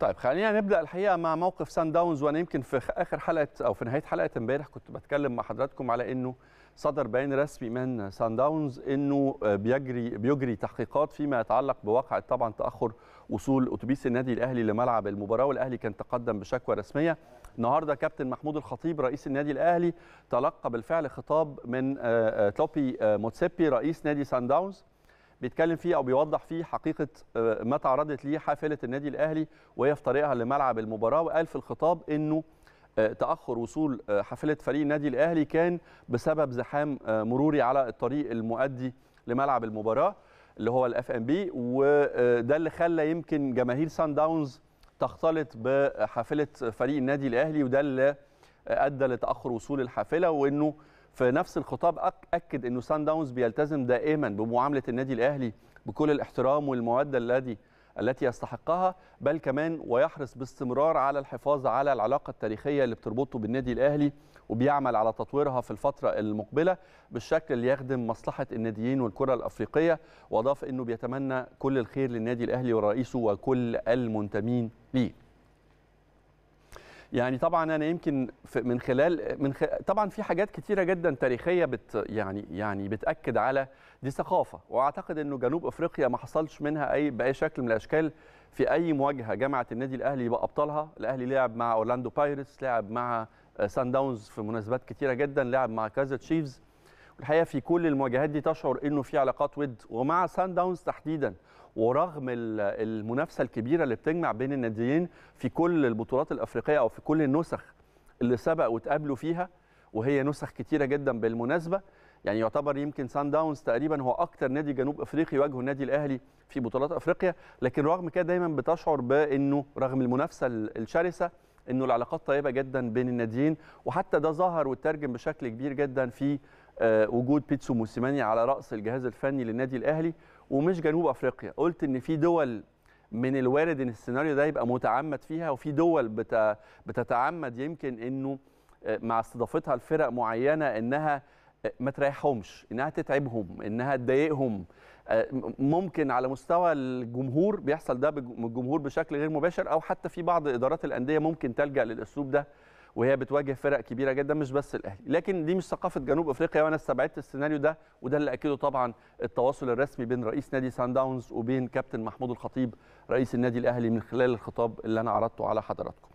طيب خلينا نبدا الحقيقه مع موقف سان داونز وانا يمكن في اخر حلقه او في نهايه حلقه امبارح كنت بتكلم مع حضراتكم على انه صدر بيان رسمي من سان داونز انه بيجري بيجري تحقيقات فيما يتعلق بواقع طبعا تاخر وصول اتوبيس النادي الاهلي لملعب المباراه والاهلي كان تقدم بشكوى رسميه النهارده كابتن محمود الخطيب رئيس النادي الاهلي تلقى بالفعل خطاب من توبي موتسيبي رئيس نادي سان داونز بيتكلم فيه او بيوضح فيه حقيقه آه، ما تعرضت ليه حافله النادي الاهلي وهي في طريقها لملعب المباراه وقال في الخطاب انه آه، تاخر وصول آه، حافله فريق النادي الاهلي كان بسبب زحام مروري على الطريق المؤدي لملعب المباراه اللي هو الاف ام بي وده اللي خلى يمكن جماهير سان داونز تختلط بحافله فريق النادي الاهلي وده اللي ادى لتاخر وصول الحافله وانه في نفس الخطاب اكد انه سان داونز بيلتزم دائما بمعامله النادي الاهلي بكل الاحترام والموده الذي التي يستحقها بل كمان ويحرص باستمرار على الحفاظ على العلاقه التاريخيه اللي بتربطه بالنادي الاهلي وبيعمل على تطويرها في الفتره المقبله بالشكل اللي يخدم مصلحه الناديين والكره الافريقيه واضاف انه بيتمنى كل الخير للنادي الاهلي ورئيسه وكل المنتمين ليه يعني طبعا انا يمكن من خلال من خ... طبعا في حاجات كتيره جدا تاريخيه بت يعني يعني بتاكد على دي ثقافه واعتقد انه جنوب افريقيا ما حصلش منها اي باي شكل من الاشكال في اي مواجهه جامعه النادي الاهلي يبقى ابطالها الاهلي لعب مع اورلاندو بايرتس لعب مع آه، سان داونز في مناسبات كتيره جدا لعب مع كازا تشيفز والحقيقه في كل المواجهات دي تشعر انه في علاقات ود ومع سان داونز تحديدا ورغم المنافسه الكبيره اللي بتجمع بين الناديين في كل البطولات الافريقيه او في كل النسخ اللي سبق واتقابلوا فيها وهي نسخ كتيره جدا بالمناسبه يعني يعتبر يمكن سان داونز تقريبا هو اكتر نادي جنوب افريقي يواجهه النادي الاهلي في بطولات افريقيا لكن رغم كده دايما بتشعر بانه رغم المنافسه الشرسه انه العلاقات طيبه جدا بين الناديين وحتى ده ظهر وترجم بشكل كبير جدا في آه، وجود بيتسو موسيماني على راس الجهاز الفني للنادي الاهلي ومش جنوب افريقيا قلت ان في دول من الوارد ان السيناريو ده يبقى متعمد فيها وفي دول بتتعمد يمكن انه آه، مع استضافتها لفرق معينه انها آه، ما تريحهمش انها تتعبهم انها تضايقهم ممكن على مستوى الجمهور بيحصل ده من الجمهور بشكل غير مباشر او حتى في بعض ادارات الانديه ممكن تلجا للاسلوب ده وهي بتواجه فرق كبيره جدا مش بس الاهلي لكن دي مش ثقافه جنوب افريقيا وانا استبعدت السيناريو ده وده اللي اكده طبعا التواصل الرسمي بين رئيس نادي سان داونز وبين كابتن محمود الخطيب رئيس النادي الاهلي من خلال الخطاب اللي انا عرضته على حضراتكم